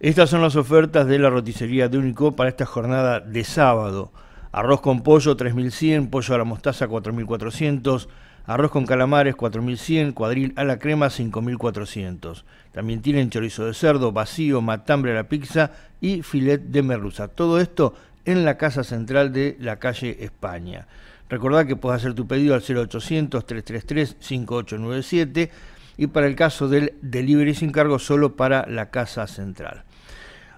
Estas son las ofertas de la roticería de Unico para esta jornada de sábado. Arroz con pollo 3100, pollo a la mostaza 4400, arroz con calamares 4100, cuadril a la crema 5400. También tienen chorizo de cerdo, vacío, matambre a la pizza y filet de merluza. Todo esto en la casa central de la calle España. Recordá que puedes hacer tu pedido al 0800 333 5897 y para el caso del delivery sin cargo solo para la Casa Central.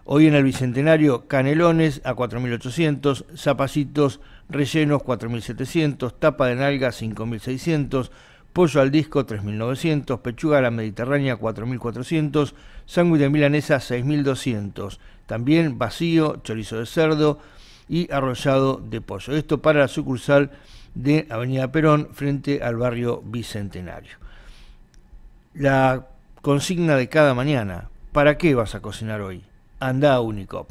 Hoy en el Bicentenario, canelones a 4.800, zapacitos rellenos 4.700, tapa de nalga 5.600, pollo al disco 3.900, pechuga a la mediterránea 4.400, sándwich de milanesa 6.200, también vacío, chorizo de cerdo y arrollado de pollo. Esto para la sucursal de Avenida Perón frente al barrio Bicentenario la consigna de cada mañana. ¿Para qué vas a cocinar hoy? Anda a Unicop.